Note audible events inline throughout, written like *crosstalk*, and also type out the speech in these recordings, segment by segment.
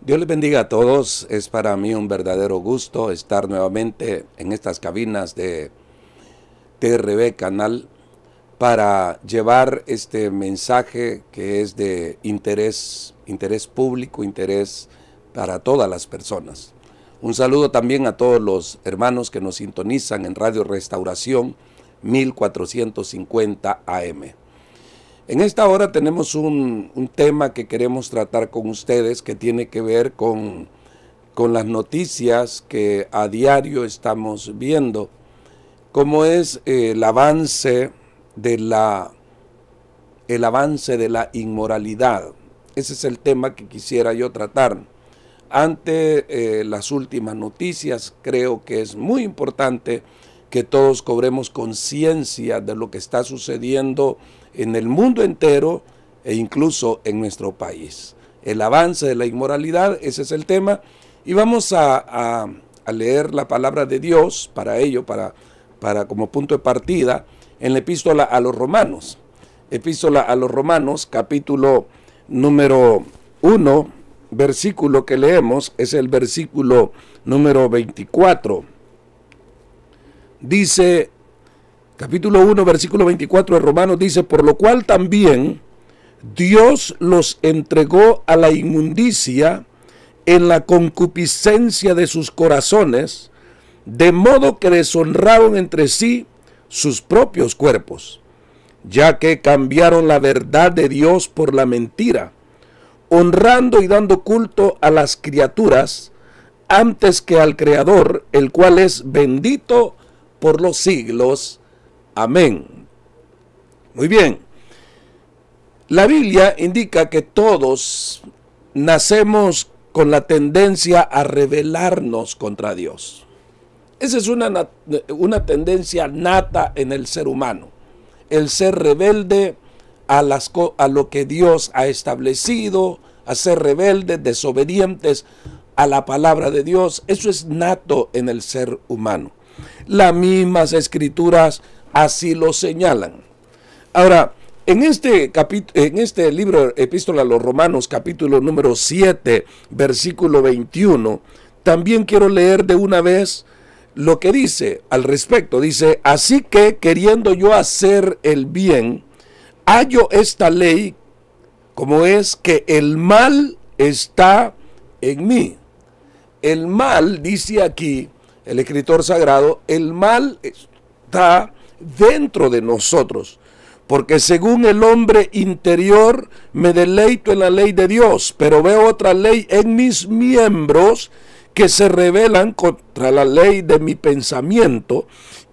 Dios les bendiga a todos. Es para mí un verdadero gusto estar nuevamente en estas cabinas de TRB Canal para llevar este mensaje que es de interés, interés público, interés para todas las personas. Un saludo también a todos los hermanos que nos sintonizan en Radio Restauración 1450 AM. En esta hora tenemos un, tema que queremos tratar con ustedes que tiene que ver con, las noticias que a diario estamos viendo, como es eh, el avance de la el avance de la inmoralidad. Ese es el tema que quisiera yo tratar. Ante eh, las últimas noticias, creo que es muy importante que todos cobremos conciencia de lo que está sucediendo en el mundo entero e incluso en nuestro país. El avance de la inmoralidad, ese es el tema. Y vamos a, leer la palabra de Dios para ello, para, para como punto de partida, en la epístola a los romanos. Epístola a los romanos, capítulo número 1, versículo que leemos es el versículo número 24. Dice capítulo 1, versículo 24 de Romanos dice, por lo cual también Dios los entregó a la inmundicia en la concupiscencia de sus corazones, de modo que deshonraron entre sí sus propios cuerpos, ya que cambiaron la verdad de Dios por la mentira, honrando y dando culto a las criaturas antes que al Creador, el cual es bendito por los siglos. Amén. Muy bien. La Biblia indica que todos nacemos con la tendencia a rebelarnos contra Dios. Esa es una, una tendencia nata en el ser humano. El ser rebelde a, las, a lo que Dios ha establecido, a ser rebeldes, desobedientes a la palabra de Dios. Eso es nato en el ser humano. Las mismas escrituras Así lo señalan. Ahora, en este, en este libro Epístola a los Romanos, capítulo número 7, versículo 21, también quiero leer de una vez lo que dice al respecto. Dice, así que queriendo yo hacer el bien, hallo esta ley como es que el mal está en mí. El mal, dice aquí el escritor sagrado, el mal está dentro de nosotros. Porque según el hombre interior me deleito en la ley de Dios, pero veo otra ley en mis miembros que se rebelan contra la ley de mi pensamiento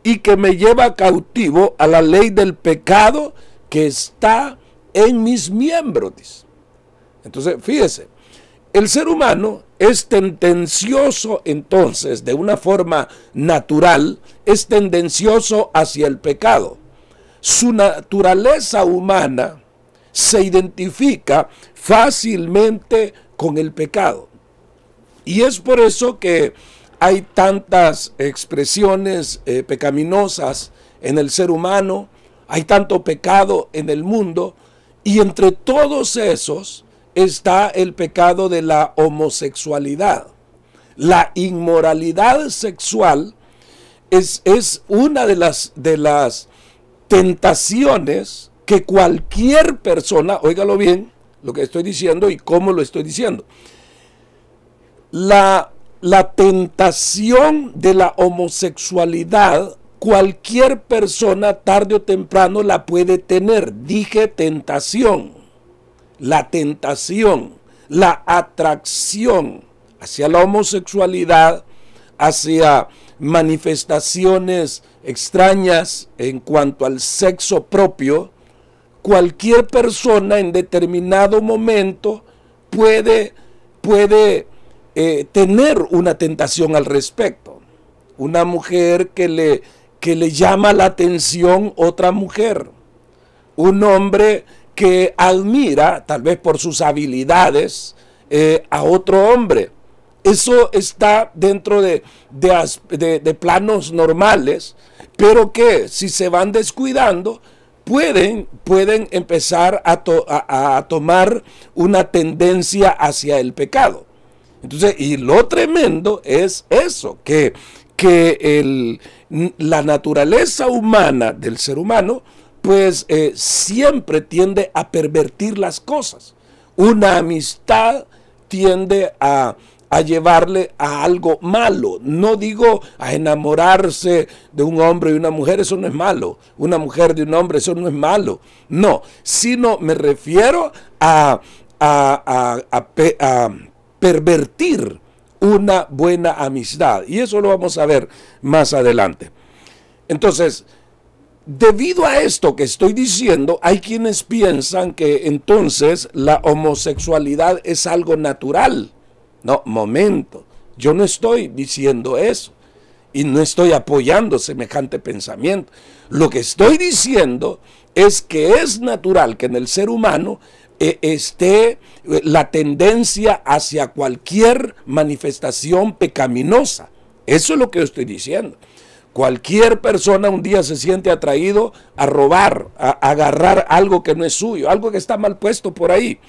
y que me lleva cautivo a la ley del pecado que está en mis miembros. Entonces, fíjese, el ser humano es tendencioso entonces, de una forma natural, es tendencioso hacia el pecado. Su naturaleza humana se identifica fácilmente con el pecado. Y es por eso que hay tantas expresiones eh, pecaminosas en el ser humano, hay tanto pecado en el mundo, y entre todos esos, está el pecado de la homosexualidad. La inmoralidad sexual es, es una de las, de las tentaciones que cualquier persona, óigalo bien, lo que estoy diciendo y cómo lo estoy diciendo. La, la tentación de la homosexualidad, cualquier persona tarde o temprano la puede tener. Dije tentación la tentación, la atracción hacia la homosexualidad, hacia manifestaciones extrañas en cuanto al sexo propio, cualquier persona en determinado momento puede, puede eh, tener una tentación al respecto. Una mujer que le, que le llama la atención otra mujer. Un hombre que admira, tal vez por sus habilidades, eh, a otro hombre. Eso está dentro de, de, planos normales, pero que si se van descuidando, pueden, pueden empezar a, tomar una tendencia hacia el pecado. Entonces, y lo tremendo es eso, que, la naturaleza humana del ser humano pues eh, siempre tiende a pervertir las cosas. Una amistad tiende a, llevarle a algo malo. No digo a enamorarse de un hombre y una mujer, eso no es malo. Una mujer de un hombre, eso no es malo. No, sino me refiero a, a pervertir una buena amistad. Y eso lo vamos a ver más adelante. Entonces, Debido a esto que estoy diciendo, hay quienes piensan que entonces la homosexualidad es algo natural. No, momento, yo no estoy diciendo eso y no estoy apoyando semejante pensamiento. Lo que estoy diciendo es que es natural que en el ser humano eh, esté eh, la tendencia hacia cualquier manifestación pecaminosa. Eso es lo que estoy diciendo. Cualquier persona un día se siente atraído a robar, a agarrar algo que no es suyo, algo que está mal puesto por ahí.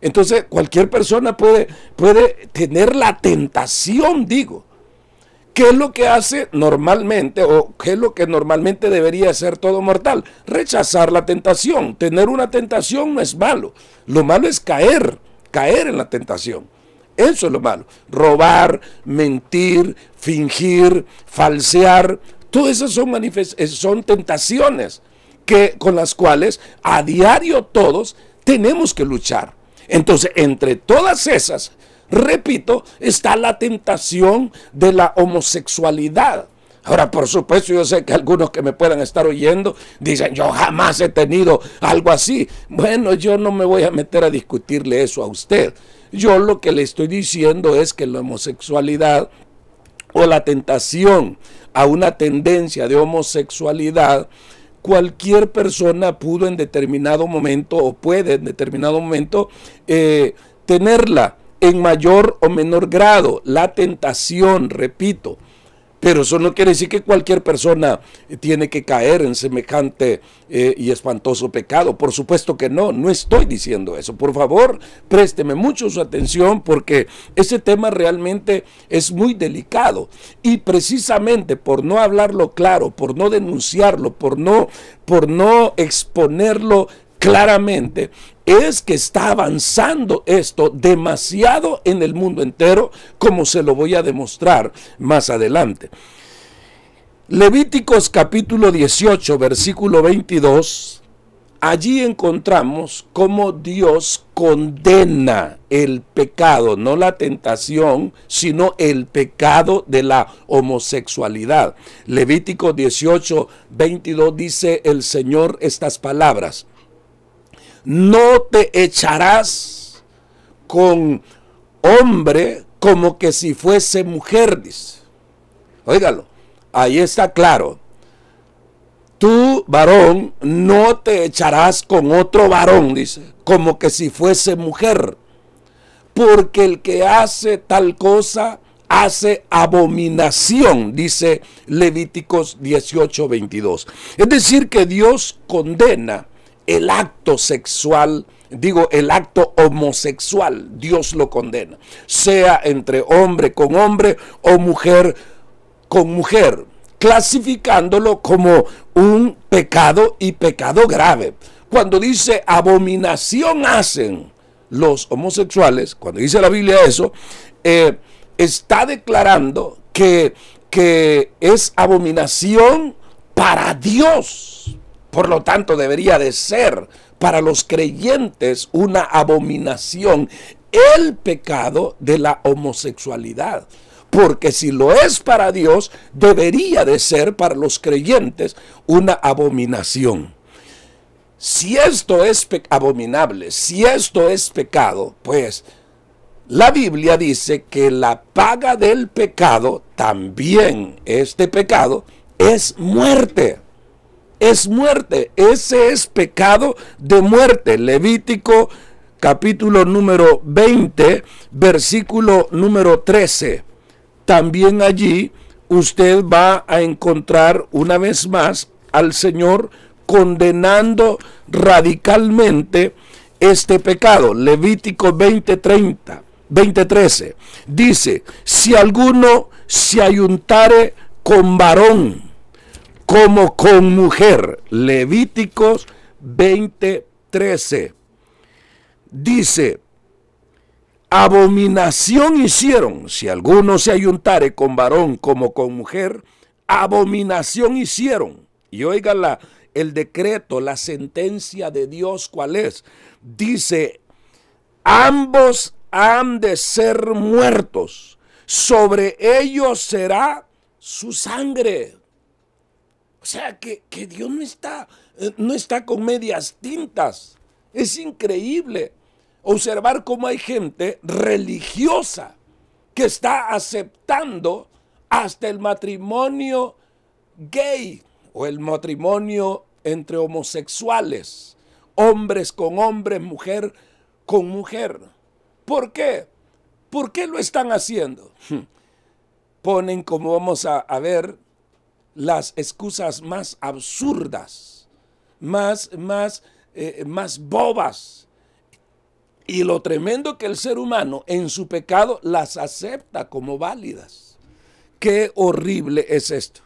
Entonces, cualquier persona puede, puede tener la tentación, digo. ¿Qué es lo que hace normalmente o qué es lo que normalmente debería hacer todo mortal? Rechazar la tentación. Tener una tentación no es malo. Lo malo es caer, caer en la tentación. Eso es lo malo. Robar, mentir, fingir, falsear, todas esas son, eh, son tentaciones que, con las cuales a diario todos tenemos que luchar. Entonces, entre todas esas, repito, está la tentación de la homosexualidad. Ahora, por supuesto, yo sé que algunos que me puedan estar oyendo dicen, yo jamás he tenido algo así. Bueno, yo no me voy a meter a discutirle eso a usted. Yo lo que le estoy diciendo es que la homosexualidad o la tentación a una tendencia de homosexualidad, cualquier persona pudo en determinado momento o puede en determinado momento eh, tenerla en mayor o menor grado, la tentación, repito, pero eso no quiere decir que cualquier persona tiene que caer en semejante eh, y espantoso pecado. Por supuesto que no, no estoy diciendo eso. Por favor, présteme mucho su atención porque ese tema realmente es muy delicado. Y precisamente por no hablarlo claro, por no denunciarlo, por no, por no exponerlo claramente es que está avanzando esto demasiado en el mundo entero, como se lo voy a demostrar más adelante. Levíticos capítulo 18, versículo 22, allí encontramos cómo Dios condena el pecado, no la tentación, sino el pecado de la homosexualidad. Levíticos 18, 22 dice el Señor estas palabras no te echarás con hombre como que si fuese mujer, dice. Óigalo, ahí está claro. Tú, varón, no te echarás con otro varón, dice, como que si fuese mujer. Porque el que hace tal cosa hace abominación, dice Levíticos 22 Es decir, que Dios condena el acto sexual, digo, el acto homosexual, Dios lo condena, sea entre hombre con hombre o mujer con mujer, clasificándolo como un pecado y pecado grave. Cuando dice abominación hacen los homosexuales, cuando dice la Biblia eso, eh, está declarando que, que es abominación para Dios. Por lo tanto, debería de ser para los creyentes una abominación el pecado de la homosexualidad. Porque si lo es para Dios, debería de ser para los creyentes una abominación. Si esto es abominable, si esto es pecado, pues la Biblia dice que la paga del pecado, también este pecado, es muerte es muerte. Ese es pecado de muerte. Levítico capítulo número 20, versículo número 13. También allí usted va a encontrar una vez más al Señor condenando radicalmente este pecado. Levítico 20:30, 20:13. Dice, si alguno se ayuntare con varón, como con mujer. Levíticos 20:13. Dice, abominación hicieron, si alguno se ayuntare con varón como con mujer, abominación hicieron. Y oiga el decreto, la sentencia de Dios, ¿cuál es? Dice, ambos han de ser muertos, sobre ellos será su sangre. O sea que, Dios no está, eh, no está con medias tintas. Es increíble observar cómo hay gente religiosa que está aceptando hasta el matrimonio gay o el matrimonio entre homosexuales, hombres con hombres, mujer con mujer. ¿Por qué? ¿Por qué lo están haciendo? Hmm. Ponen, como vamos a, a ver, las excusas más absurdas, más, más, eh, más bobas. Y lo tremendo que el ser humano en su pecado las acepta como válidas. Qué horrible es esto.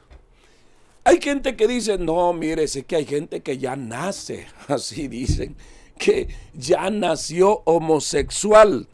Hay gente que dice, no, mire, es que hay gente que ya nace, *laughs* así dicen, que ya nació homosexual.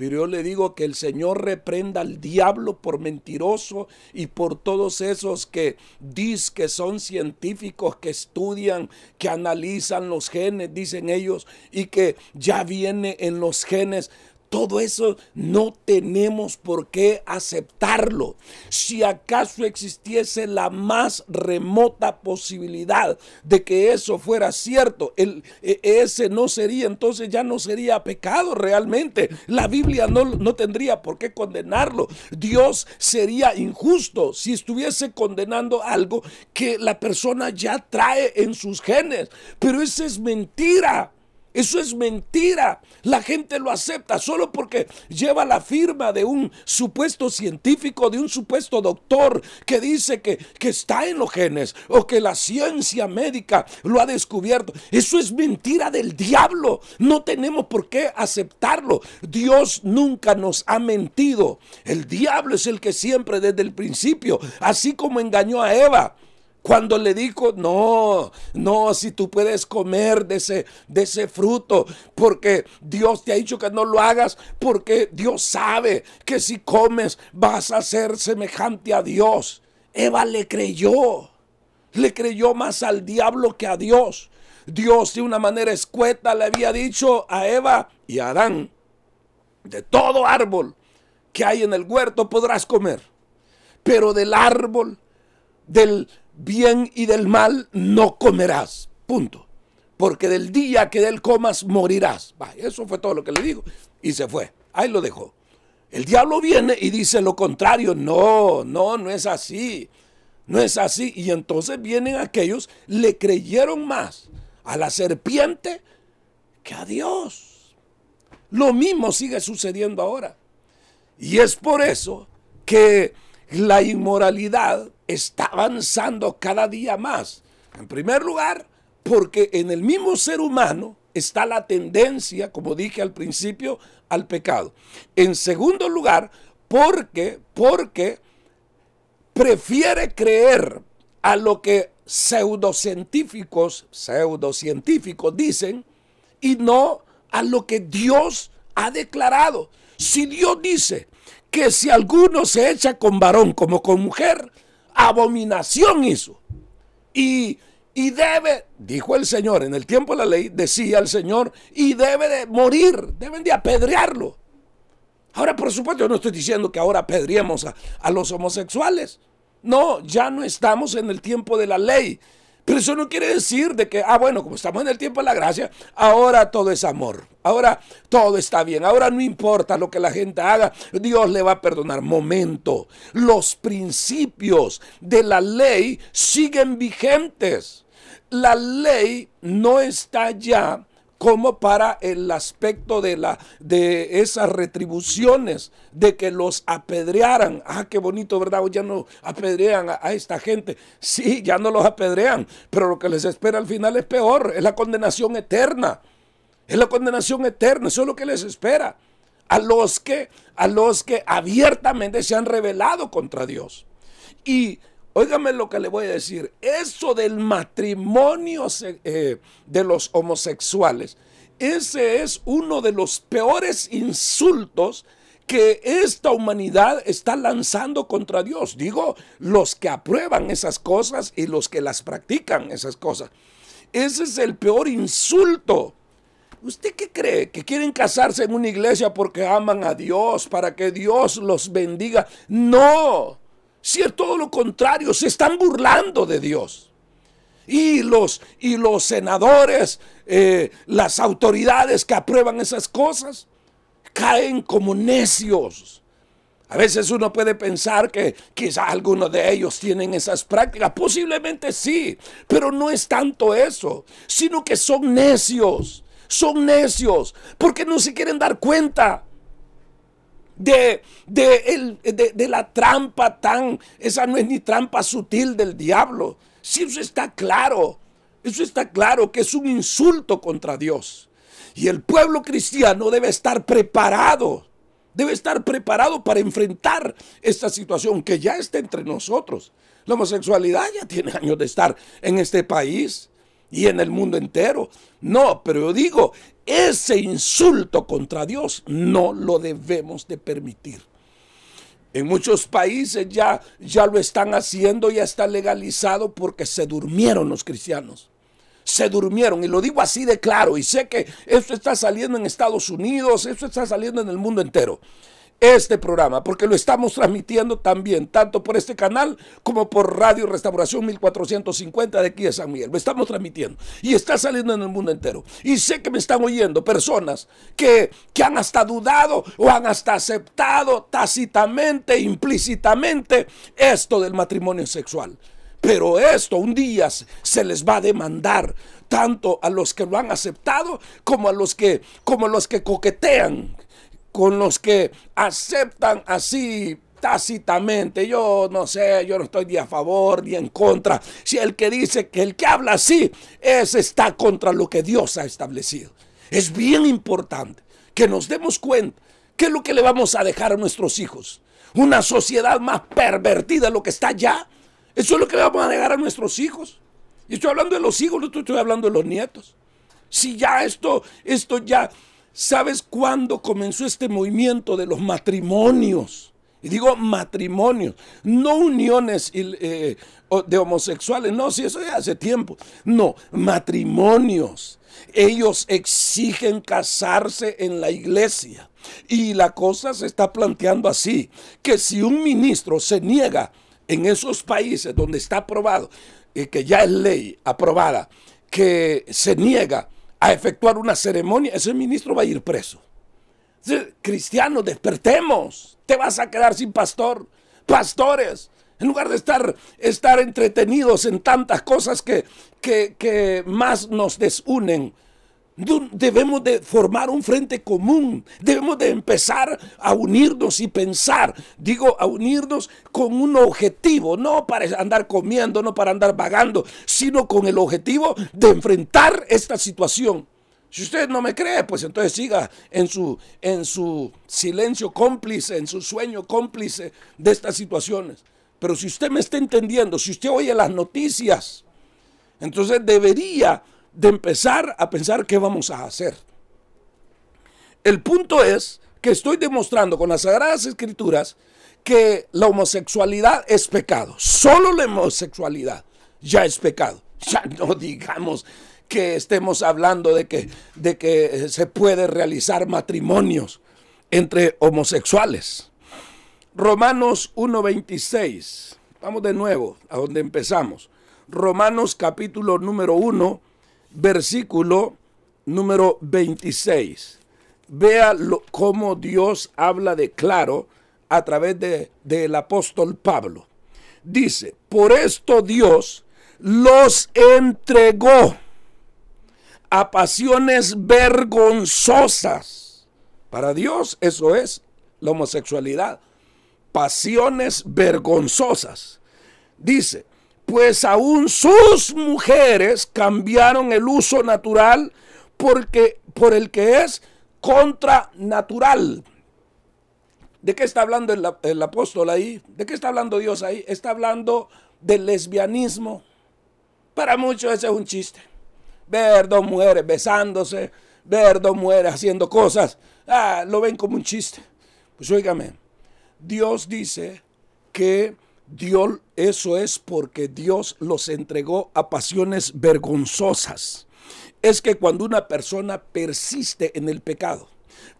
Pero yo le digo que el Señor reprenda al diablo por mentiroso y por todos esos que dicen que son científicos, que estudian, que analizan los genes, dicen ellos, y que ya viene en los genes todo eso no tenemos por qué aceptarlo. Si acaso existiese la más remota posibilidad de que eso fuera cierto, e, ese no sería, entonces ya no sería pecado realmente. La Biblia no, no tendría por qué condenarlo. Dios sería injusto si estuviese condenando algo que la persona ya trae en sus genes. Pero esa es mentira. Eso es mentira. La gente lo acepta solo porque lleva la firma de un supuesto científico, de un supuesto doctor que dice que, que, está en los genes o que la ciencia médica lo ha descubierto. Eso es mentira del diablo. No tenemos por qué aceptarlo. Dios nunca nos ha mentido. El diablo es el que siempre desde el principio, así como engañó a Eva. Cuando le dijo, no, no, si tú puedes comer de ese, de ese fruto, porque Dios te ha dicho que no lo hagas, porque Dios sabe que si comes vas a ser semejante a Dios. Eva le creyó, le creyó más al diablo que a Dios. Dios de una manera escueta le había dicho a Eva y a Adán, de todo árbol que hay en el huerto podrás comer, pero del árbol del bien y del mal no comerás. Punto. Porque del día que del comas morirás. eso fue todo lo que le dijo. Y se fue. Ahí lo dejó. El diablo viene y dice lo contrario. No, no, no es así. No es así. Y entonces vienen aquellos, le creyeron más a la serpiente que a Dios. Lo mismo sigue sucediendo ahora. Y es por eso que la inmoralidad está avanzando cada día más. En primer lugar, porque en el mismo ser humano está la tendencia, como dije al principio, al pecado. En segundo lugar, porque, porque prefiere creer a lo que pseudocientíficos, pseudocientíficos dicen y no a lo que Dios ha declarado. Si Dios dice que si alguno se echa con varón como con mujer, abominación hizo. Y, y debe, dijo el Señor, en el tiempo de la ley decía el Señor, y debe de morir, deben de apedrearlo. Ahora, por supuesto, yo no estoy diciendo que ahora apedriemos a los homosexuales. No, ya no estamos en el tiempo de la ley. Pero eso no quiere decir de que, ah, bueno, como estamos en el tiempo de la gracia, ahora todo es amor, ahora todo está bien, ahora no importa lo que la gente haga, Dios le va a perdonar. Momento, los principios de la ley siguen vigentes. La ley no está ya como para el aspecto de, la, de esas retribuciones, de que los apedrearan. Ah, qué bonito, ¿verdad? ya no apedrean a, esta gente. Sí, ya no los apedrean, pero lo que les espera al final es peor, es la condenación eterna. Es la condenación eterna, eso es lo que les espera a los que a los que abiertamente se han rebelado contra Dios. Y Óigame lo que le voy a decir. Eso del matrimonio eh, de los homosexuales, ese es uno de los peores insultos que esta humanidad está lanzando contra Dios. Digo, los que aprueban esas cosas y los que las practican esas cosas. Ese es el peor insulto. ¿Usted qué cree? ¿Que quieren casarse en una iglesia porque aman a Dios, para que Dios los bendiga? No. Si es todo lo contrario, se están burlando de Dios. Y los, y los senadores, eh, las autoridades que aprueban esas cosas, caen como necios. A veces uno puede pensar que quizá algunos de ellos tienen esas prácticas. Posiblemente sí, pero no es tanto eso, sino que son necios. Son necios porque no se quieren dar cuenta de, de, la trampa tan, esa no es ni trampa sutil del diablo. Si eso está claro, eso está claro que es un insulto contra Dios. Y el pueblo cristiano debe estar preparado, debe estar preparado para enfrentar esta situación que ya está entre nosotros. La homosexualidad ya tiene años de estar en este país y en el mundo entero. No, pero yo digo, ese insulto contra Dios no lo debemos de permitir. En muchos países ya, ya lo están haciendo, ya está legalizado porque se durmieron los cristianos se durmieron. Y lo digo así de claro. Y sé que esto está saliendo en Estados Unidos, esto está saliendo en el mundo entero este programa, porque lo estamos transmitiendo también, tanto por este canal como por Radio Restauración 1450 de aquí de San Miguel. Lo estamos transmitiendo y está saliendo en el mundo entero. Y sé que me están oyendo personas que, que han hasta dudado o han hasta aceptado tácitamente, implícitamente, esto del matrimonio sexual. Pero esto un día se les va a demandar tanto a los que lo han aceptado como a los que como a los que coquetean con los que aceptan así tácitamente, yo no sé, yo no estoy ni a favor ni en contra. Si el que dice que el que habla así es está contra lo que Dios ha establecido. Es bien importante que nos demos cuenta que es lo que le vamos a dejar a nuestros hijos. Una sociedad más pervertida lo que está ya. Eso es lo que le vamos a dejar a nuestros hijos. Y estoy hablando de los hijos, no estoy hablando de los nietos. Si ya esto, esto ya ¿Sabes cuándo comenzó este movimiento de los matrimonios? Y digo matrimonios, no uniones eh, de homosexuales, no, si eso ya hace tiempo. No, matrimonios. Ellos exigen casarse en la iglesia. Y la cosa se está planteando así, que si un ministro se niega en esos países donde está aprobado, eh, que ya es ley aprobada, que se niega a efectuar una ceremonia, ese ministro va a ir preso. Cristiano, despertemos. Te vas a quedar sin pastor. Pastores, en lugar de estar, estar entretenidos en tantas cosas que, que, que más nos desunen, debemos de formar un frente común, debemos de empezar a unirnos y pensar, digo, a unirnos con un objetivo, no para andar comiendo, no para andar vagando, sino con el objetivo de enfrentar esta situación. Si usted no me cree, pues entonces siga en su, en su silencio cómplice, en su sueño cómplice de estas situaciones. Pero si usted me está entendiendo, si usted oye las noticias, entonces debería de empezar a pensar qué vamos a hacer. El punto es que estoy demostrando con las Sagradas Escrituras que la homosexualidad es pecado. Solo la homosexualidad ya es pecado. *laughs* Ya no digamos que estemos hablando de que, de que eh, se puede realizar matrimonios entre homosexuales. Romanos 1.26. Vamos de nuevo a donde empezamos. Romanos capítulo número 1, versículo número 26. Vea lo, cómo Dios habla de claro a través del de, apóstol Pablo. Dice, por esto Dios los entregó a pasiones vergonzosas. Para Dios eso es la homosexualidad. Pasiones vergonzosas. Dice, pues aún sus mujeres cambiaron el uso natural porque, por el que es contranatural. ¿De qué está hablando el, apóstol ahí? ¿De qué está hablando Dios ahí? Está hablando del lesbianismo. Para muchos ese es un chiste. Ver dos mujeres besándose, ver dos mujeres haciendo cosas, ah, lo ven como un chiste. Pues óigame, Dios dice que Dios, eso es porque Dios los entregó a pasiones vergonzosas. Es que cuando una persona persiste en el pecado,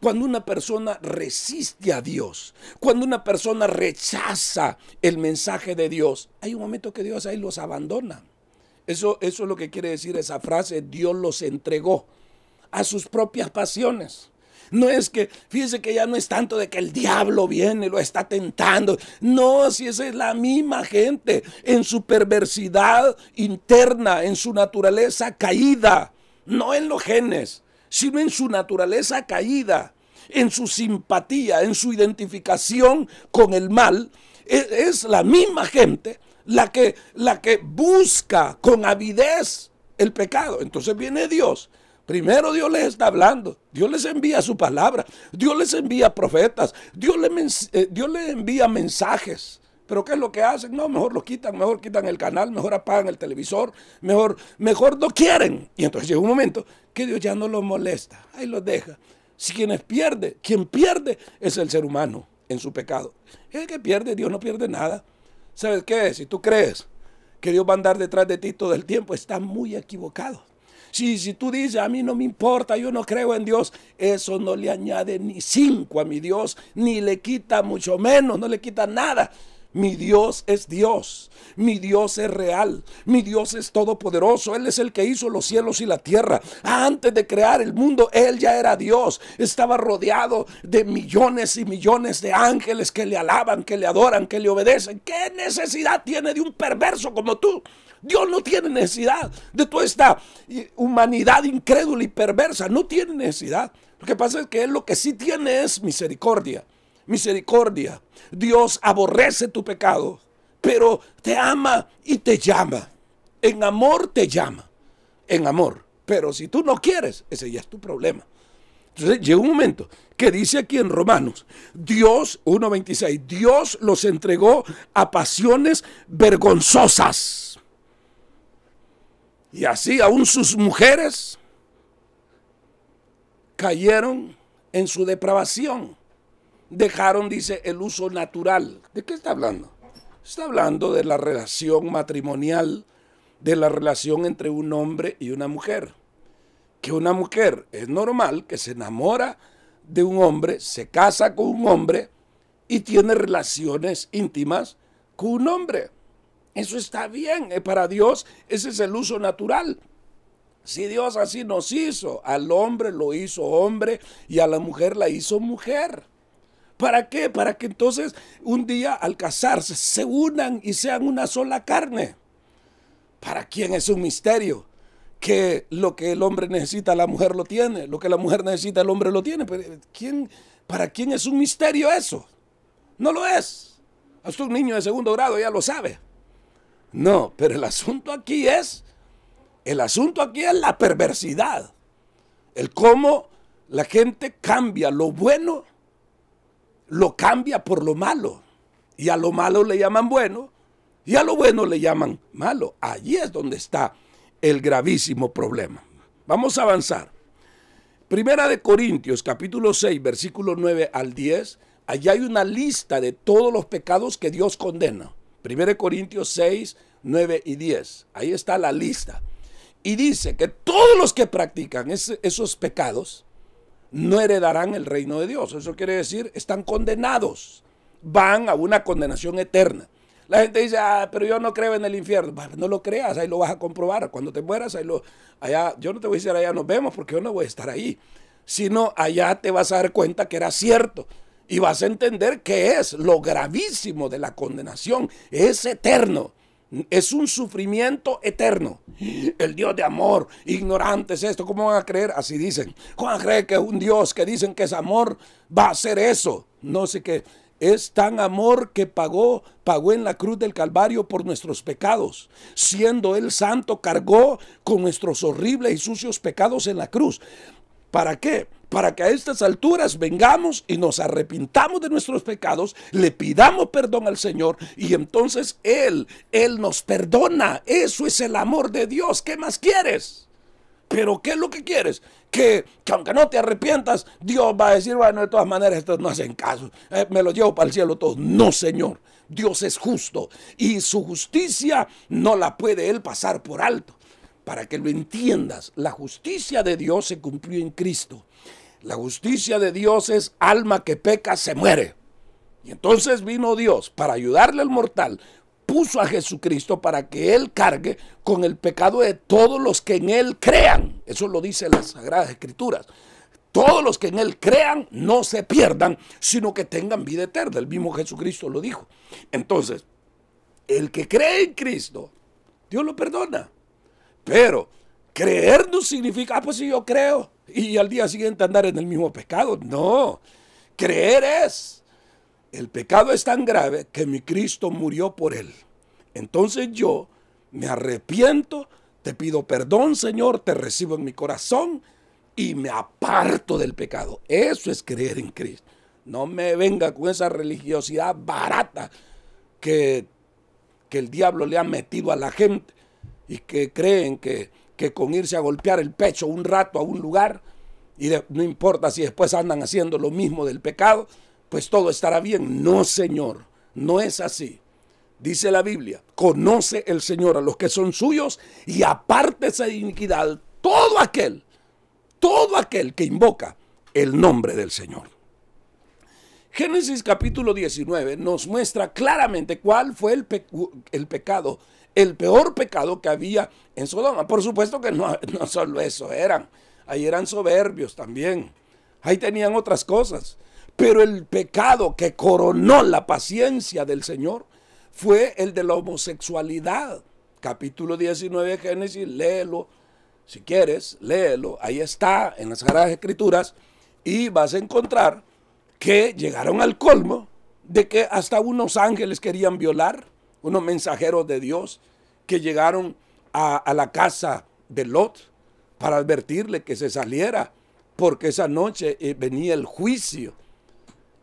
cuando una persona resiste a Dios, cuando una persona rechaza el mensaje de Dios, hay un momento que Dios ahí los abandona. Eso, eso es lo que quiere decir esa frase, Dios los entregó a sus propias pasiones. No es que, fíjese que ya no es tanto de que el diablo viene, lo está tentando. No, si esa es la misma gente en su perversidad interna, en su naturaleza caída, no en los genes, sino en su naturaleza caída, en su simpatía, en su identificación con el mal. E-, es la misma gente la que, la que busca con avidez el pecado. Entonces viene Dios Primero Dios les está hablando, Dios les envía su palabra, Dios les envía profetas, Dios les, eh, envía mensajes. Pero ¿qué es lo que hacen? No, mejor lo quitan, mejor quitan el canal, mejor apagan el televisor, mejor, mejor no quieren. Y entonces llega un momento que Dios ya no los molesta, ahí los deja. Si quienes pierde, quien pierde es el ser humano en su pecado. El que pierde, Dios no pierde nada. ¿Sabes qué? Si tú crees que Dios va a andar detrás de ti todo el tiempo, está muy equivocado. Si, tú dices, a mí no me importa, yo no creo en Dios, eso no le añade ni cinco a mi Dios, ni le quita mucho menos, no le quita nada. Mi Dios es Dios, mi Dios es real, mi Dios es todopoderoso, Él es el que hizo los cielos y la tierra. Antes de crear el mundo, Él ya era Dios, estaba rodeado de millones y millones de ángeles que le alaban, que le adoran, que le obedecen. ¿Qué necesidad tiene de un perverso como tú? Dios no tiene necesidad de toda esta eh, humanidad incrédula y perversa. No tiene necesidad. Lo que pasa es que Él lo que sí tiene es misericordia. Misericordia. Dios aborrece tu pecado, pero te ama y te llama. En amor te llama. En amor. Pero si tú no quieres, ese ya es tu problema. Entonces llega un momento que dice aquí en Romanos, Dios 1.26, Dios los entregó a pasiones vergonzosas. Y así aún sus mujeres cayeron en su depravación. Dejaron, dice, el uso natural. ¿De qué está hablando? Está hablando de la relación matrimonial, de la relación entre un hombre y una mujer. Que una mujer es normal que se enamora de un hombre, se casa con un hombre y tiene relaciones íntimas con un hombre. Eso está bien, eh, para Dios ese es el uso natural. Si Dios así nos hizo, al hombre lo hizo hombre y a la mujer la hizo mujer. ¿Para qué? Para que entonces un día al casarse se unan y sean una sola carne. ¿Para quién es un misterio? Que lo que el hombre necesita la mujer lo tiene, lo que la mujer necesita el hombre lo tiene. Pero eh, ¿quién, ¿Para quién es un misterio eso? No lo es. Hasta un niño de segundo grado ya lo sabe. No, pero el asunto aquí es, el asunto aquí es la perversidad, el cómo la gente cambia lo bueno, lo cambia por lo malo. Y a lo malo le llaman bueno y a lo bueno le llaman malo. Allí es donde está el gravísimo problema. Vamos a avanzar. Primera de Corintios, capítulo 6, versículo 9 al 10. Allí hay una lista de todos los pecados que Dios condena. 1 Corintios 6, 9 y 10. Ahí está la lista. Y dice que todos los que practican esos pecados no heredarán el reino de Dios. Eso quiere decir, están condenados. Van a una condenación eterna. La gente dice, ah, pero yo no creo en el infierno. no lo creas, ahí lo vas a comprobar. Cuando te mueras, ahí allá, yo no te voy a decir allá nos vemos porque yo no voy a estar ahí. Sino allá te vas a dar cuenta que era cierto y vas a entender que es lo gravísimo de la condenación, es eterno. Es un sufrimiento eterno. El Dios de amor, ignorantes, esto. ¿Cómo van a creer? Así dicen. ¿Cómo van que un Dios que dicen que es amor va a hacer eso? No sé qué. Es tan amor que pagó, pagó en la cruz del Calvario por nuestros pecados. Siendo Él santo, cargó con nuestros horribles y sucios pecados en la cruz. ¿Para qué? Para que a estas alturas vengamos y nos arrepintamos de nuestros pecados, le pidamos perdón al Señor y entonces Él, Él nos perdona. Eso es el amor de Dios. ¿Qué más quieres? Pero ¿qué es lo que quieres? Que, que, aunque no te arrepientas, Dios va a decir, bueno, de todas maneras, estos no hacen caso. Eh, me lo llevo para el cielo todos. No, Señor. Dios es justo y su justicia no la puede Él pasar por alto para que lo entiendas, la justicia de Dios se cumplió en Cristo. La justicia de Dios es alma que peca, se muere. Y entonces vino Dios para ayudarle al mortal, puso a Jesucristo para que Él cargue con el pecado de todos los que en Él crean. Eso lo dice las Sagradas Escrituras. Todos los que en Él crean no se pierdan, sino que tengan vida eterna. El mismo Jesucristo lo dijo. Entonces, el que cree en Cristo, Dios lo perdona. Pero creer no significa, ah, pues si yo creo y al día siguiente andar en el mismo pecado. No, creer es, el pecado es tan grave que mi Cristo murió por él. Entonces yo me arrepiento, te pido perdón, Señor, te recibo en mi corazón y me aparto del pecado. Eso es creer en Cristo. No me venga con esa religiosidad barata que, que el diablo le ha metido a la gente y que creen que, con irse a golpear el pecho un rato a un lugar, y no importa si después andan haciendo lo mismo del pecado, pues todo estará bien. No, Señor, no es así. Dice la Biblia, conoce el Señor a los que son suyos y aparte esa iniquidad, todo aquel, todo aquel que invoca el nombre del Señor. Génesis capítulo 19 nos muestra claramente cuál fue el, el pecado el peor pecado que había en Sodoma. Por supuesto que no, *laughs* no solo eso eran, ahí eran soberbios también, ahí tenían otras cosas. Pero el pecado que coronó la paciencia del Señor fue el de la homosexualidad. Capítulo 19 de Génesis, léelo. Si quieres, léelo. Ahí está en las Sagradas Escrituras. Y vas a encontrar que llegaron al colmo de que hasta unos ángeles querían violar unos mensajeros de Dios que llegaron a, la casa de Lot para advertirle que se saliera, porque esa noche eh, venía el juicio.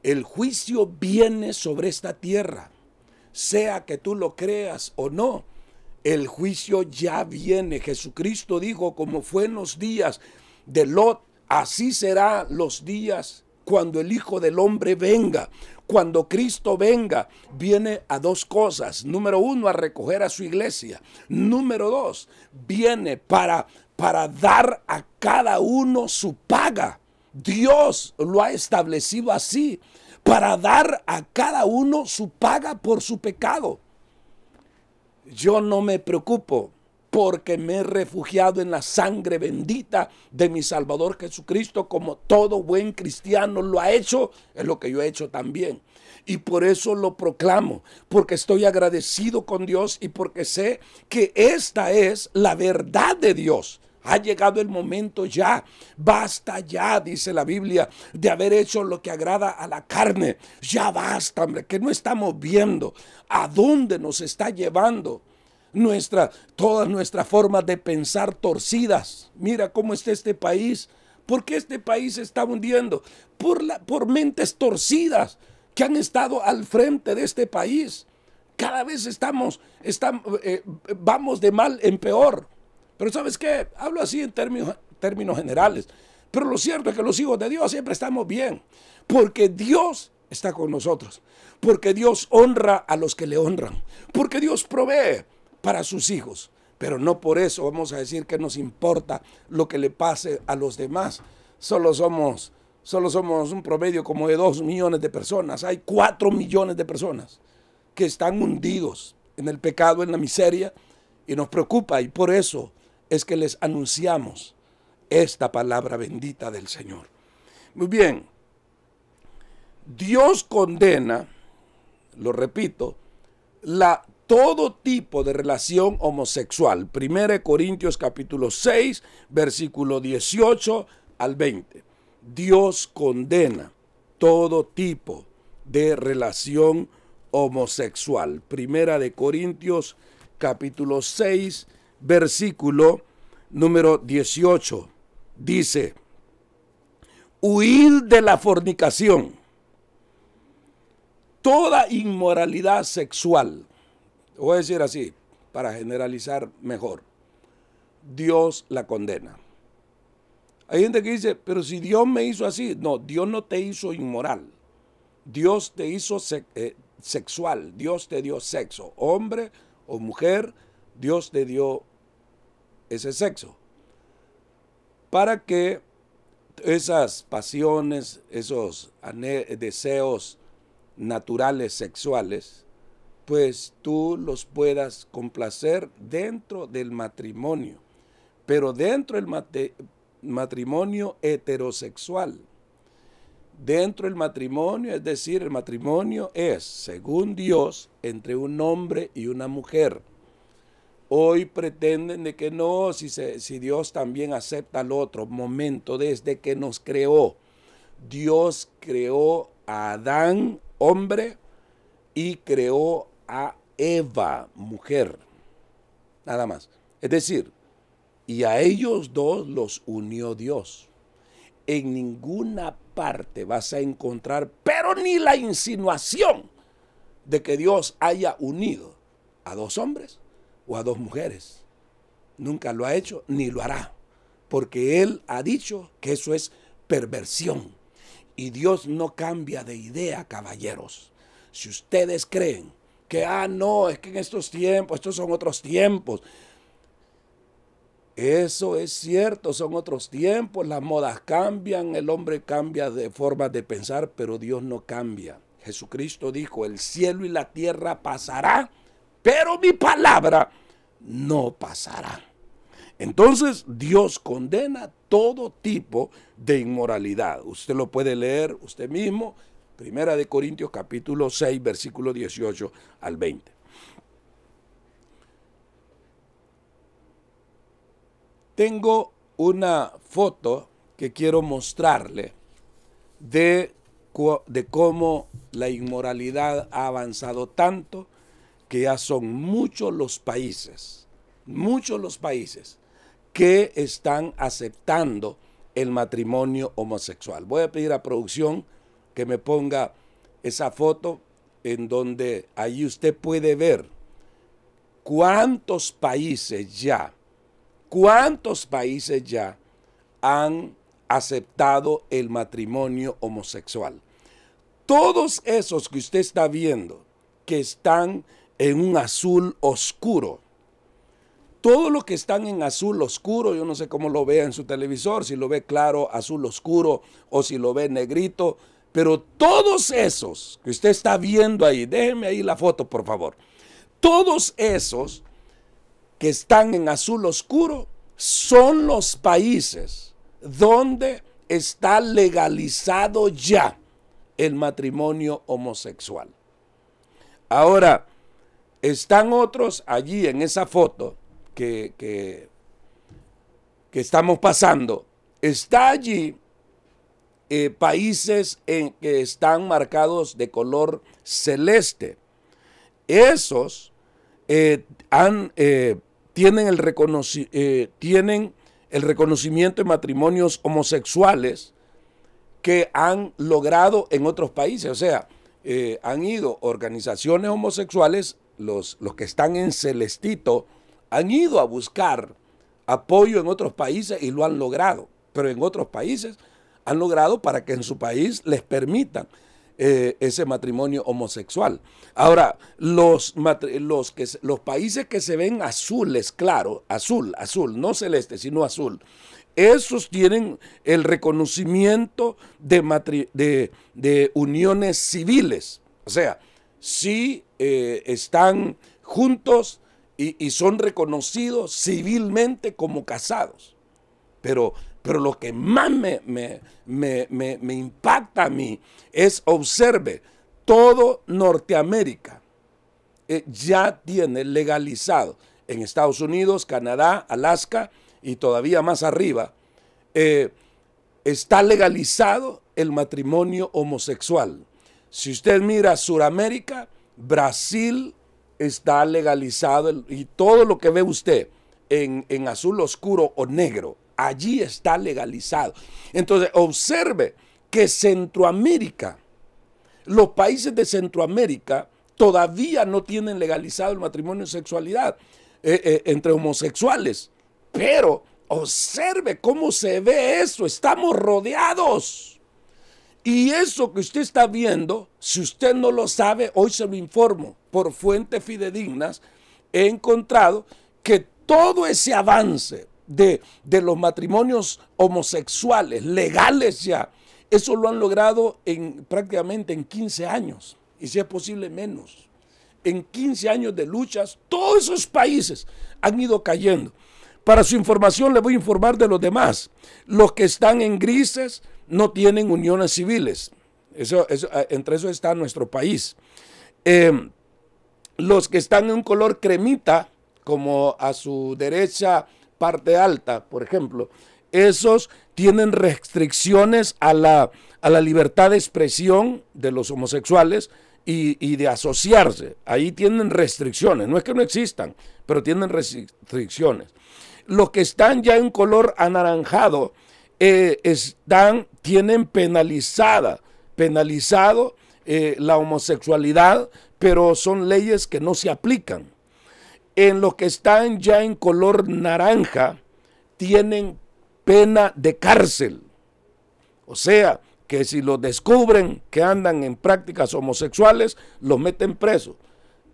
El juicio viene sobre esta tierra, sea que tú lo creas o no. El juicio ya viene. Jesucristo dijo, como fue en los días de Lot, así será los días cuando el Hijo del Hombre venga, cuando Cristo venga, viene a dos cosas. Número uno, a recoger a su iglesia. Número dos, viene para, para dar a cada uno su paga. Dios lo ha establecido así, para dar a cada uno su paga por su pecado. Yo no me preocupo porque me he refugiado en la sangre bendita de mi Salvador Jesucristo, como todo buen cristiano lo ha hecho, es lo que yo he hecho también. Y por eso lo proclamo, porque estoy agradecido con Dios y porque sé que esta es la verdad de Dios. Ha llegado el momento ya, basta ya, dice la Biblia, de haber hecho lo que agrada a la carne. Ya basta, hombre, que no estamos viendo a dónde nos está llevando nuestra, todas nuestras formas de pensar torcidas. Mira cómo está este país. ¿Por qué este país se está hundiendo? Por, la, por mentes torcidas que han estado al frente de este país. Cada vez estamos, estamos eh, vamos de mal en peor. Pero ¿sabes qué? Hablo así en términos, términos generales. Pero lo cierto es que los hijos de Dios siempre estamos bien. Porque Dios está con nosotros. Porque Dios honra a los que le honran. Porque Dios provee para sus hijos. Pero no por eso vamos a decir que nos importa lo que le pase a los demás. Solo somos, solo somos un promedio como de dos millones de personas. Hay cuatro millones de personas que están hundidos en el pecado, en la miseria, y nos preocupa. Y por eso es que les anunciamos esta palabra bendita del Señor. Muy bien, Dios condena, lo repito, la todo tipo de relación homosexual. Primera de Corintios capítulo 6, versículo 18 al 20. Dios condena todo tipo de relación homosexual. Primera de Corintios capítulo 6, versículo número 18. Dice, huir de la fornicación. Toda inmoralidad sexual voy a decir así, para generalizar mejor, Dios la condena. Hay gente que dice, pero si Dios me hizo así, no, Dios no te hizo inmoral. Dios te hizo eh, sexual, Dios te dio sexo, hombre o mujer, Dios te dio ese sexo. Para que esas pasiones, esos deseos naturales sexuales, pues tú los puedas complacer dentro del matrimonio, pero dentro del matrimonio heterosexual. Dentro del matrimonio, es decir, el matrimonio es, según Dios, entre un hombre y una mujer. Hoy pretenden de que no, si, si Dios también acepta al otro. Momento, desde que nos creó, Dios creó a Adán hombre y creó a Eva, mujer, nada más. Es decir, y a ellos dos los unió Dios. En ninguna parte vas a encontrar, pero ni la insinuación de que Dios haya unido a dos hombres o a dos mujeres. Nunca lo ha hecho ni lo hará, porque Él ha dicho que eso es perversión. Y Dios no cambia de idea, caballeros. Si ustedes creen que, ah, no, es que en estos tiempos, estos son otros tiempos. Eso es cierto, son otros tiempos, las modas cambian, el hombre cambia de forma de pensar, pero Dios no cambia. Jesucristo dijo, el cielo y la tierra pasará, pero mi palabra no pasará. Entonces Dios condena todo tipo de inmoralidad. Usted lo puede leer usted mismo, Primera de Corintios capítulo 6, versículo 18 al 20. Tengo una foto que quiero mostrarle de, de cómo la inmoralidad ha avanzado tanto que ya son muchos los países, muchos los países que están aceptando el matrimonio homosexual. Voy a pedir a producción que me ponga esa foto en donde ahí usted puede ver cuántos países ya, cuántos países ya han aceptado el matrimonio homosexual. Todos esos que usted está viendo, que están en un azul oscuro, todo lo que están en azul oscuro, yo no sé cómo lo vea en su televisor, si lo ve claro, azul oscuro o si lo ve negrito, pero todos esos que usted está viendo ahí, déjeme ahí la foto por favor, todos esos que están en azul oscuro son los países donde está legalizado ya el matrimonio homosexual. Ahora, están otros allí en esa foto que, que, estamos pasando. Está allí eh, países en que están marcados de color celeste. Esos eh, han, eh, tienen, el tienen el reconocimiento de matrimonios homosexuales que han logrado en otros países. O sea, han ido organizaciones homosexuales, los, los que están en Celestito, han ido a buscar apoyo en otros países y lo han logrado. Pero en otros países han logrado para que en su país les permitan eh, ese matrimonio homosexual. Ahora, los, los, países que se ven azules, claro, azul, azul, no celeste, sino azul, esos tienen el reconocimiento de, de, uniones civiles. O sea, sí eh, están juntos y, y son reconocidos civilmente como casados. Pero pero lo que más me, impacta a mí es, observe, todo Norteamérica eh, ya tiene legalizado en Estados Unidos, Canadá, Alaska y todavía más arriba, eh, está legalizado el matrimonio homosexual. Si usted mira Suramérica, Brasil está legalizado y todo lo que ve usted en, en azul oscuro o negro allí está legalizado. Entonces, observe que Centroamérica, los países de Centroamérica todavía no tienen legalizado el matrimonio y sexualidad eh, eh, entre homosexuales, pero observe cómo se ve eso, estamos rodeados. Y eso que usted está viendo, si usted no lo sabe, hoy se lo informo por fuentes fidedignas, he encontrado que todo ese avance de, los matrimonios homosexuales, legales ya. Eso lo han logrado en prácticamente en 15 años, y si es posible menos. En 15 años de luchas, todos esos países han ido cayendo. Para su información, les voy a informar de los demás. Los que están en grises no tienen uniones civiles. Eso, eh, entre eso está nuestro país. Em, los que están en un color cremita, como a su derecha parte alta, por ejemplo, esos tienen restricciones a la, libertad de expresión de los homosexuales y, de asociarse. Ahí tienen restricciones, no es que no existan, pero tienen restricciones. Los que están ya en color anaranjado eh, están, tienen penalizada, penalizado eh, la homosexualidad, pero son leyes que no se aplican en los que están ya en color naranja tienen pena de cárcel. O sea, que si los descubren que andan en prácticas homosexuales, los meten preso.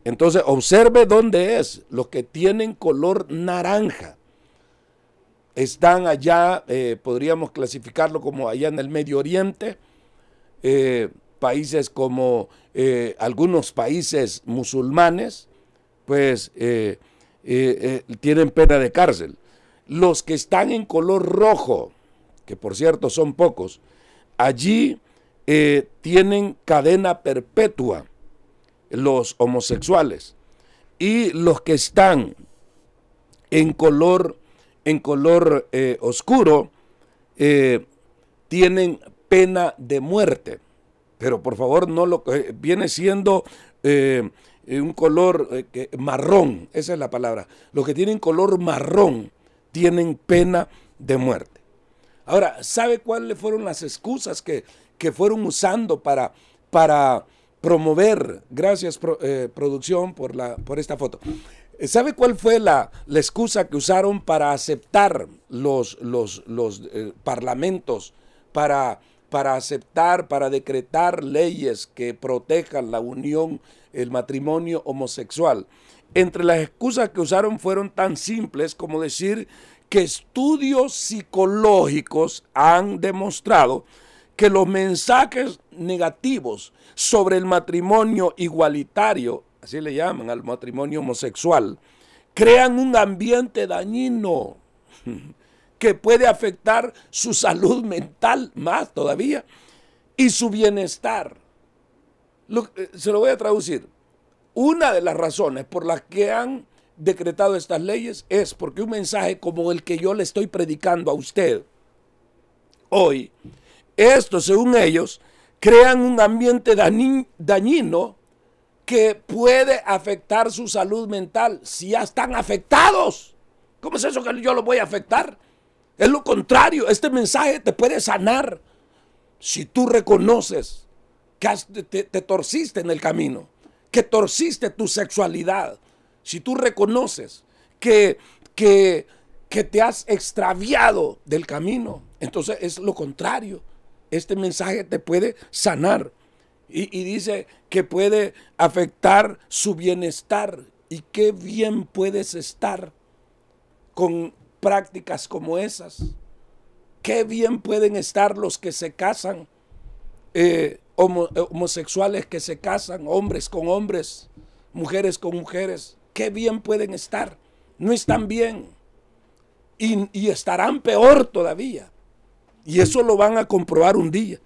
Entonces, observe dónde es. Los que tienen color naranja están allá, eh, podríamos clasificarlo como allá en el Medio Oriente, eh, países como eh, algunos países musulmanes, pues eh, eh, eh, tienen pena de cárcel. Los que están en color rojo, que por cierto son pocos, allí tienen cadena perpetua los homosexuales. Y los que están en color, en color oscuro tienen pena de muerte. Pero por favor, no lo viene siendo eh, un color eh, marrón, esa es la palabra, los que tienen color marrón tienen pena de muerte. Ahora, ¿sabe cuáles fueron las excusas que, fueron usando para, para promover? Gracias, eh, producción, por, la, por esta foto. ¿Sabe cuál fue la, excusa que usaron para aceptar los, los, parlamentos, para para aceptar, para decretar leyes que protejan la unión, el matrimonio homosexual. Entre las excusas que usaron fueron tan simples como decir que estudios psicológicos han demostrado que los mensajes negativos sobre el matrimonio igualitario, así le llaman al matrimonio homosexual, crean un ambiente dañino. *laughs* que puede afectar su salud mental más todavía y su bienestar. Eh, se lo voy a traducir. Una de las razones por las que han decretado estas leyes es porque un mensaje como el que yo le estoy predicando a usted hoy, esto según ellos, crean un ambiente dañino que puede afectar su salud mental. Si ya están afectados, ¿cómo es eso que yo los voy a afectar? Es lo contrario, este mensaje te puede sanar si tú reconoces que te, torciste en el camino, que torciste tu sexualidad, si tú reconoces que, que, te has extraviado del camino, entonces es lo contrario. Este mensaje te puede sanar. y, dice que puede afectar su bienestar. Y qué bien puedes estar con prácticas como esas. Qué bien pueden estar los que se casan, eh, eh, homosexuales que se casan, hombres con hombres, mujeres con mujeres. Qué bien pueden estar. No están bien. Y, y estarán peor todavía. Y eso lo van a comprobar un día.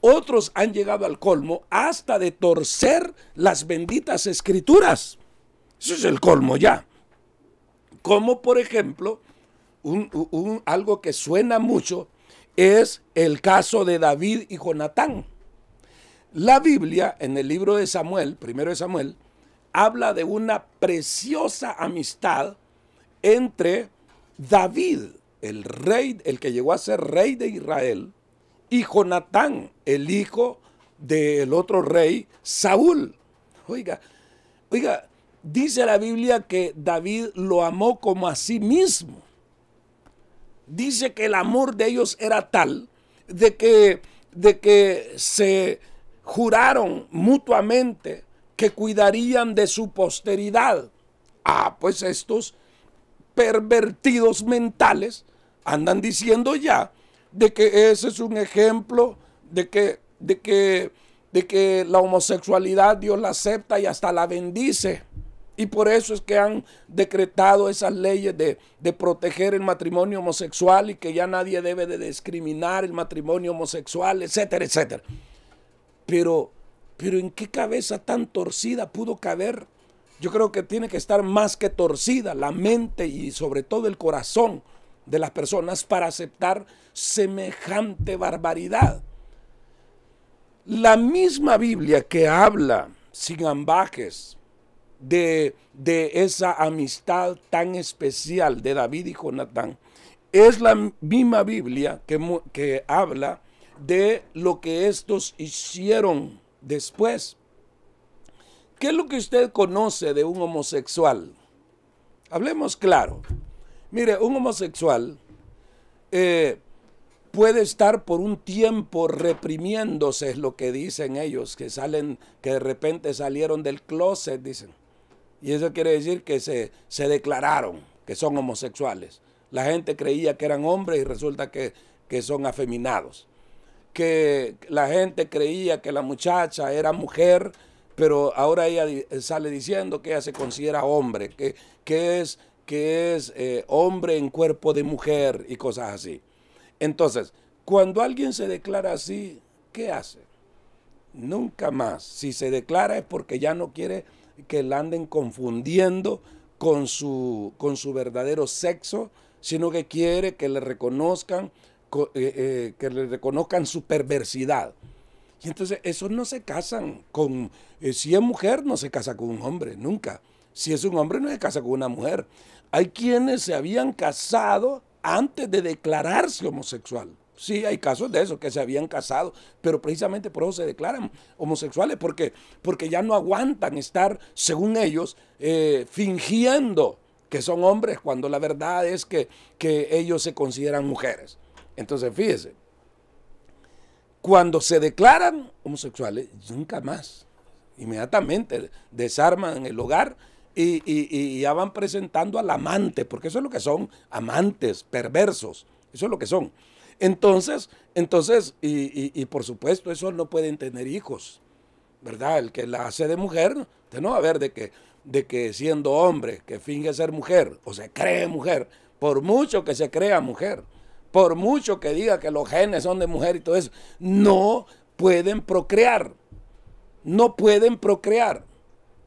Otros han llegado al colmo hasta de torcer las benditas escrituras. Eso es el colmo ya. Como por ejemplo un, algo que suena mucho es el caso de David y Jonatán. La Biblia en el libro de Samuel, primero de Samuel, habla de una preciosa amistad entre David, el rey, el que llegó a ser rey de Israel, y Jonatán, el hijo del otro rey, Saúl. Oiga, oiga, dice la Biblia que David lo amó como a sí mismo dice que el amor de ellos era tal de que, de que se juraron mutuamente que cuidarían de su posteridad. Ah, pues estos pervertidos mentales andan diciendo ya de que ese es un ejemplo de que, de que, de que la homosexualidad Dios la acepta y hasta la bendice. Y por eso es que han decretado esas leyes de, proteger el matrimonio homosexual y que ya nadie debe de discriminar el matrimonio homosexual, etcétera, etcétera. Pero, pero ¿en qué cabeza tan torcida pudo caber? Yo creo que tiene que estar más que torcida la mente y sobre todo el corazón de las personas para aceptar semejante barbaridad. La misma Biblia que habla sin ambajes, de, esa amistad tan especial de David y Jonatán. Es la misma Biblia que, habla de lo que estos hicieron después. ¿Qué es lo que usted conoce de un homosexual? Hablemos claro. Mire, un homosexual eh, puede estar por un tiempo reprimiéndose, es lo que dicen ellos, que salen, que de repente salieron del closet, dicen. Y eso quiere decir que se, se declararon que son homosexuales. La gente creía que eran hombres y resulta que, son afeminados. Que la gente creía que la muchacha era mujer, pero ahora ella eh, sale diciendo que ella se considera hombre, que, que es, que es eh, hombre en cuerpo de mujer y cosas así. Entonces, cuando alguien se declara así, ¿qué hace? Nunca más. Si se declara es porque ya no quiere que la anden confundiendo con su, con su verdadero sexo, sino que quiere que le reconozcan, eh, eh, que le reconozcan su perversidad. Y entonces esos no se casan con, eh, si es mujer no se casa con un hombre, nunca. Si es un hombre no se casa con una mujer. Hay quienes se habían casado antes de declararse homosexual. Sí, hay casos de eso, que se habían casado, pero precisamente por eso se declaran homosexuales, porque, porque ya no aguantan estar, según ellos, eh, fingiendo que son hombres cuando la verdad es que, ellos se consideran mujeres. Entonces, fíjese, cuando se declaran homosexuales, nunca más, inmediatamente desarman el hogar y ya van presentando al amante, porque eso es lo que son amantes perversos, eso es lo que son. Entonces, entonces y, por supuesto, eso no pueden tener hijos, ¿verdad? El que la hace de mujer, de no, a ver, de que, de que siendo hombre, que finge ser mujer o se cree mujer, por mucho que se crea mujer, por mucho que diga que los genes son de mujer y todo eso, no pueden procrear, no pueden procrear,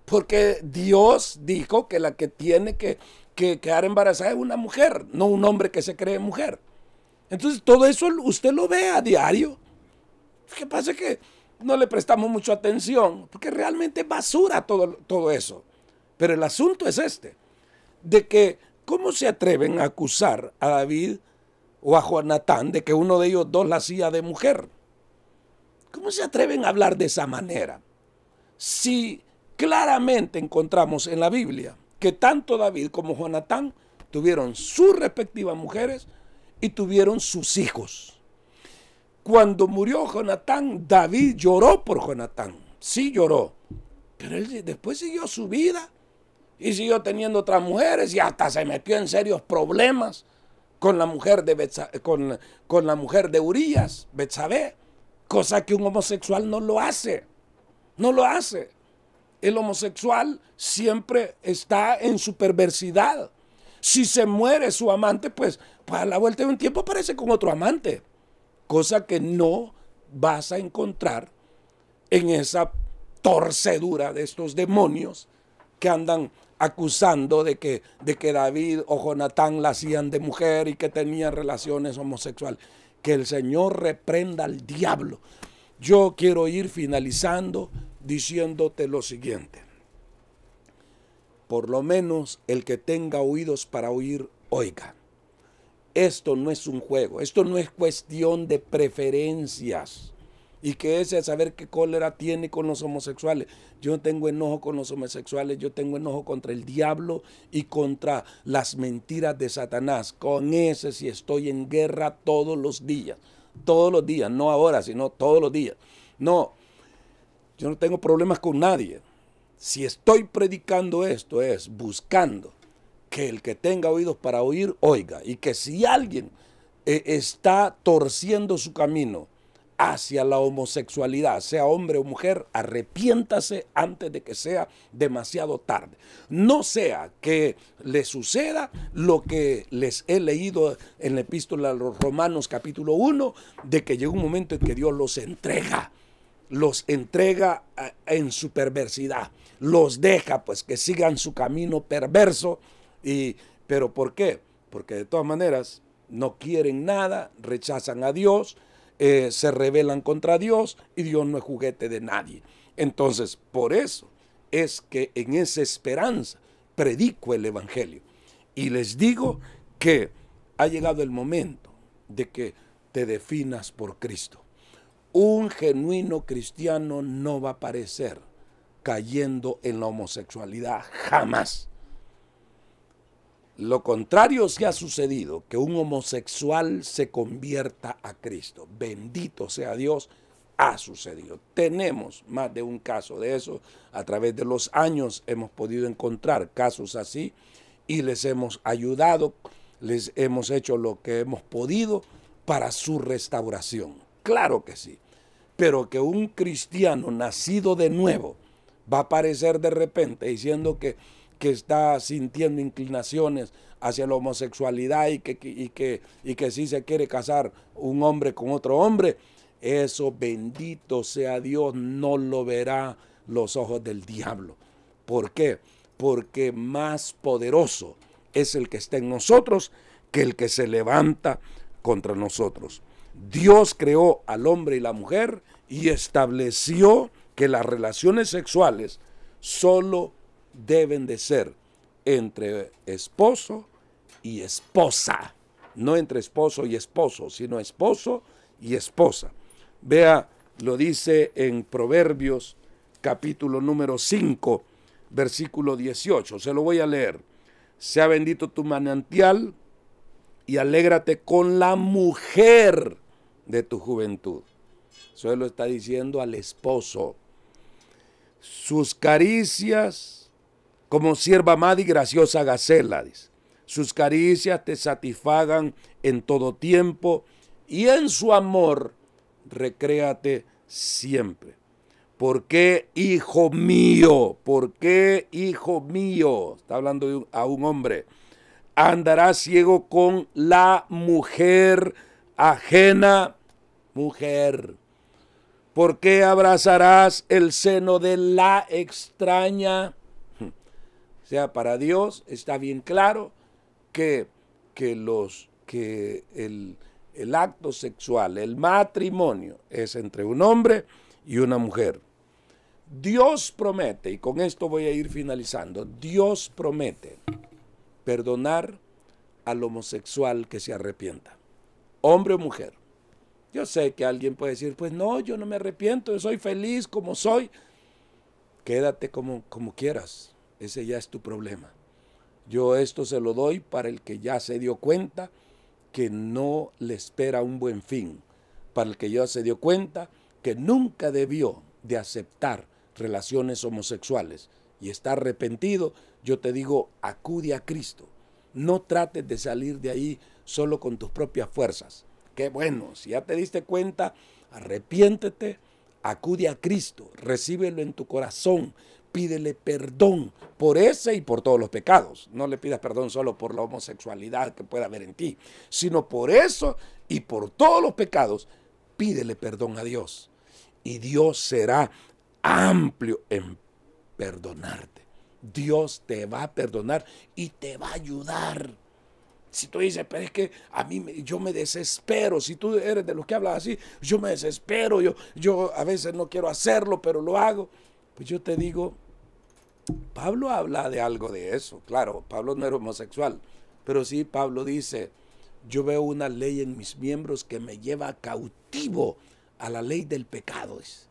porque Dios dijo que la que tiene que quedar embarazada es una mujer, no un hombre que se cree mujer. Entonces todo eso usted lo ve a diario. Lo que pasa que no le prestamos mucha atención, porque realmente es basura todo, todo eso. Pero el asunto es este, de que cómo se atreven a acusar a David o a Jonatán de que uno de ellos dos la hacía de mujer. ¿Cómo se atreven a hablar de esa manera? Si claramente encontramos en la Biblia que tanto David como Jonatán tuvieron sus respectivas mujeres y tuvieron sus hijos. Cuando murió Jonatán, David lloró por Jonatán. Sí lloró. Pero él después siguió su vida y siguió teniendo otras mujeres y hasta se metió en serios problemas con la mujer de, con, la mujer de Urias, Betsabé, cosa que un homosexual no lo hace. No lo hace. El homosexual siempre está en su perversidad. Si se muere su amante, pues la vuelta de un tiempo aparece con otro amante, cosa que no vas a encontrar en esa torcedura de estos demonios que andan acusando de que, de que David o Jonatán la hacían de mujer y que tenían relaciones homosexuales. Que el Señor reprenda al diablo. Yo quiero ir finalizando diciéndote lo siguiente. Por lo menos el que tenga oídos para oír, oiga. Esto no es un juego, esto no es cuestión de preferencias. Y que ese saber qué cólera tiene con los homosexuales. Yo no tengo enojo con los homosexuales, yo tengo enojo contra el diablo y contra las mentiras de Satanás. Con ese sí estoy en guerra todos los días. Todos los días, no ahora, sino todos los días. No, yo no tengo problemas con nadie. Si estoy predicando esto es buscando que el que tenga oídos para oír, oiga. Y que si alguien eh, está torciendo su camino hacia la homosexualidad, sea hombre o mujer, arrepiéntase antes de que sea demasiado tarde. No sea que le suceda lo que les he leído en la epístola a los Romanos capítulo 1, de que llegó un momento en que Dios los entrega, los entrega eh, en su perversidad, los deja pues que sigan su camino perverso pero ¿por qué? Porque de todas maneras no quieren nada, rechazan a Dios, eh, se rebelan contra Dios y Dios no es juguete de nadie. Entonces, por eso es que en esa esperanza predico el Evangelio. Y les digo que ha llegado el momento de que te definas por Cristo. Un genuino cristiano no va a aparecer cayendo en la homosexualidad jamás. Lo contrario se ha sucedido, que un homosexual se convierta a Cristo. Bendito sea Dios, ha sucedido. Tenemos más de un caso de eso. A través de los años hemos podido encontrar casos así y les hemos ayudado, les hemos hecho lo que hemos podido para su restauración. Claro que sí. Pero que un cristiano nacido de nuevo va a aparecer de repente diciendo que que está sintiendo inclinaciones hacia la homosexualidad y que, y que, y que sí se quiere casar un hombre con otro hombre, eso bendito sea Dios, no lo verá los ojos del diablo. ¿Por qué? Porque más poderoso es el que está en nosotros que el que se levanta contra nosotros. Dios creó al hombre y la mujer y estableció que las relaciones sexuales solo deben de ser entre esposo y esposa. No entre esposo y esposo, sino esposo y esposa. Vea, lo dice en Proverbios capítulo número 5, versículo 18. Se lo voy a leer. Sea bendito tu manantial y alégrate con la mujer de tu juventud. Eso lo está diciendo al esposo. Sus caricias como sierva amada y graciosa Gacela. Dice. Sus caricias te satisfagan en todo tiempo y en su amor recréate siempre. ¿Por qué, hijo mío? ¿Por qué, hijo mío? Está hablando a un hombre. Andarás ciego con la mujer ajena, mujer. ¿Por qué abrazarás el seno de la extraña o sea, para Dios está bien claro que, los, que el, acto sexual, el matrimonio, es entre un hombre y una mujer. Dios promete, y con esto voy a ir finalizando, Dios promete perdonar al homosexual que se arrepienta, hombre o mujer. Yo sé que alguien puede decir, pues no, yo no me arrepiento, yo soy feliz como soy. Quédate como, como quieras ese ya es tu problema. Yo esto se lo doy para el que ya se dio cuenta que no le espera un buen fin, para el que ya se dio cuenta que nunca debió de aceptar relaciones homosexuales y está arrepentido, yo te digo, acude a Cristo. No trates de salir de ahí solo con tus propias fuerzas. Qué bueno, si ya te diste cuenta, arrepiéntete, acude a Cristo, recíbelo en tu corazón, pídele perdón por ese y por todos los pecados. No le pidas perdón solo por la homosexualidad que pueda haber en ti, sino por eso y por todos los pecados, pídele perdón a Dios. Y Dios será amplio en perdonarte. Dios te va a perdonar y te va a ayudar. Si tú dices, pero es que a mí yo me desespero, si tú eres de los que hablas así, yo me desespero, yo, yo a veces no quiero hacerlo, pero lo hago, pues yo te digo, Pablo habla de algo de eso, claro, Pablo no era homosexual, pero sí Pablo dice, yo veo una ley en mis miembros que me lleva cautivo a la ley del pecado. es,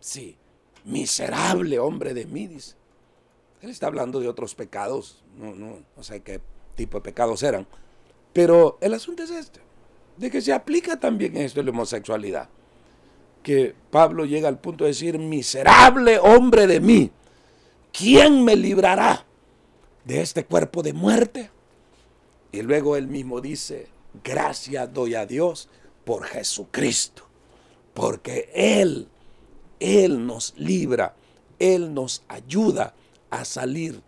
Sí, miserable hombre de mí, dice. Él está hablando de otros pecados, no, no, no sé qué tipo de pecados eran, pero el asunto es este, de que se aplica también esto de la homosexualidad, que Pablo llega al punto de decir, miserable hombre de mí. ¿quién me librará de este cuerpo de muerte? Y luego él mismo dice, gracias doy a Dios por Jesucristo, porque Él, Él nos libra, Él nos ayuda a salir.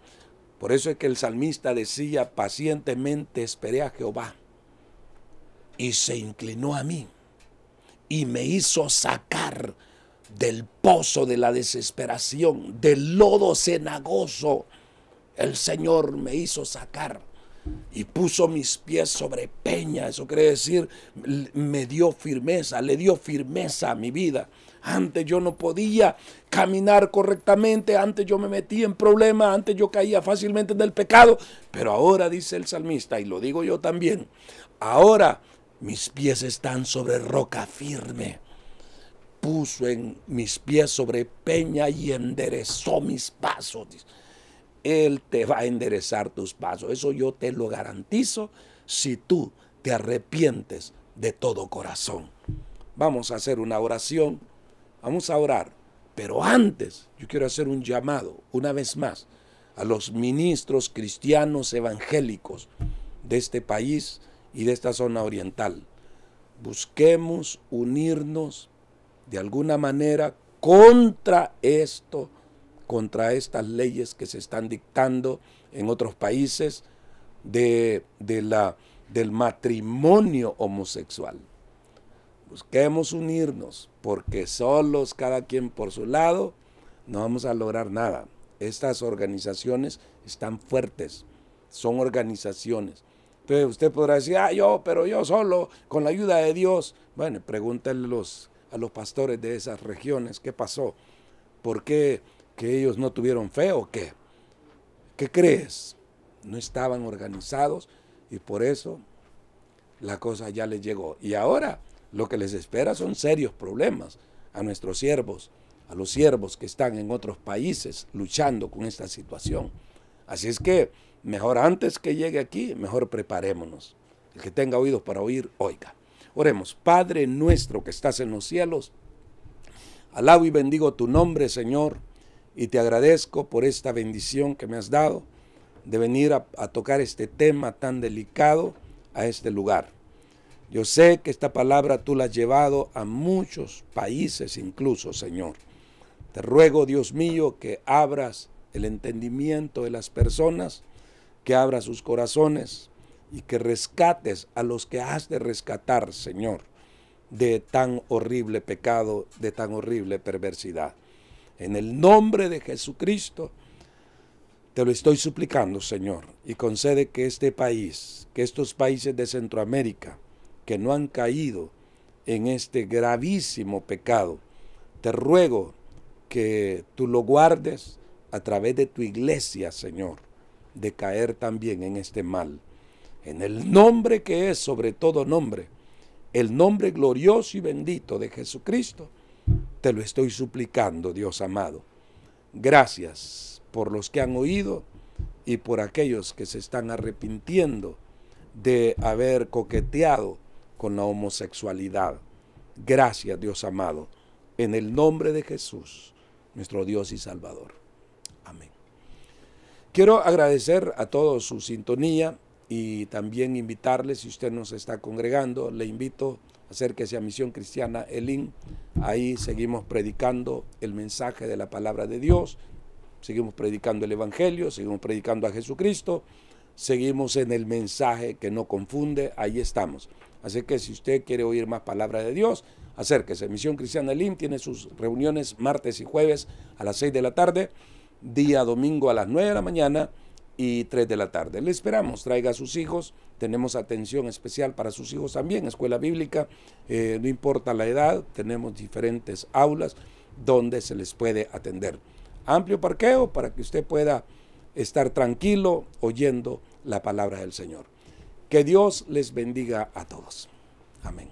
Por eso es que el salmista decía, pacientemente esperé a Jehová, y se inclinó a mí, y me hizo sacar del pozo de la desesperación, del lodo cenagoso, el Señor me hizo sacar y puso mis pies sobre peña. Eso quiere decir, me dio firmeza, le dio firmeza a mi vida. Antes yo no podía caminar correctamente, antes yo me metía en problemas, antes yo caía fácilmente en el pecado, pero ahora dice el salmista, y lo digo yo también, ahora mis pies están sobre roca firme puso en mis pies sobre peña y enderezó mis pasos. Él te va a enderezar tus pasos. Eso yo te lo garantizo si tú te arrepientes de todo corazón. Vamos a hacer una oración. Vamos a orar. Pero antes, yo quiero hacer un llamado, una vez más, a los ministros cristianos evangélicos de este país y de esta zona oriental. Busquemos unirnos de alguna manera contra esto, contra estas leyes que se están dictando en otros países de, la, del matrimonio homosexual. Busquemos unirnos, porque solos, cada quien por su lado, no vamos a lograr nada. Estas organizaciones están fuertes, son organizaciones. Entonces usted podrá decir, ah, yo, pero yo solo, con la ayuda de Dios. Bueno, pregúntenlos, a los pastores de esas regiones qué pasó, por qué que ellos no tuvieron fe o qué. ¿Qué crees? No estaban organizados y por eso la cosa ya les llegó. Y ahora lo que les espera son serios problemas a nuestros siervos, a los siervos que están en otros países luchando con esta situación. Así es que mejor antes que llegue aquí, mejor preparémonos. El que tenga oídos para oír, oiga. Oremos, Padre nuestro que estás en los cielos, alabo y bendigo tu nombre, Señor, y te agradezco por esta bendición que me has dado de venir a, tocar este tema tan delicado a este lugar. Yo sé que esta palabra tú la has llevado a muchos países incluso, Señor. Te ruego, Dios mío, que abras el entendimiento de las personas, que abras sus corazones, y que rescates a los que has de rescatar, Señor, de tan horrible pecado, de tan horrible perversidad. En el nombre de Jesucristo, te lo estoy suplicando, Señor, y concede que este país, que estos países de Centroamérica, que no han caído en este gravísimo pecado, te ruego que tú lo guardes a través de tu iglesia, Señor, de caer también en este mal en el nombre que es sobre todo nombre, el nombre glorioso y bendito de Jesucristo, te lo estoy suplicando, Dios amado. Gracias por los que han oído y por aquellos que se están arrepintiendo de haber coqueteado con la homosexualidad. Gracias, Dios amado, en el nombre de Jesús, nuestro Dios y Salvador. Amén. Quiero agradecer a todos su sintonía y también invitarle, si usted nos está congregando, le invito, a acérquese a Misión Cristiana Elín, ahí seguimos predicando el mensaje de la palabra de Dios, seguimos predicando el Evangelio, seguimos predicando a Jesucristo, seguimos en el mensaje que no confunde, ahí estamos. Así que si usted quiere oír más palabra de Dios, acérquese. Misión Cristiana Elín tiene sus reuniones martes y jueves a las 6 de la tarde, día domingo a las 9 de la mañana y 3 de la tarde. Le esperamos, traiga a sus hijos, tenemos atención especial para sus hijos también, escuela bíblica, eh, no importa la edad, tenemos diferentes aulas donde se les puede atender. Amplio parqueo para que usted pueda estar tranquilo oyendo la palabra del Señor. Que Dios les bendiga a todos. Amén.